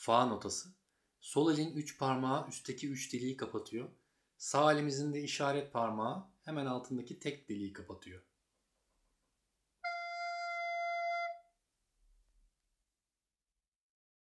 Fa notası. Sol elin üç parmağı üstteki üç deliği kapatıyor. Sağ elimizin de işaret parmağı hemen altındaki tek deliği kapatıyor.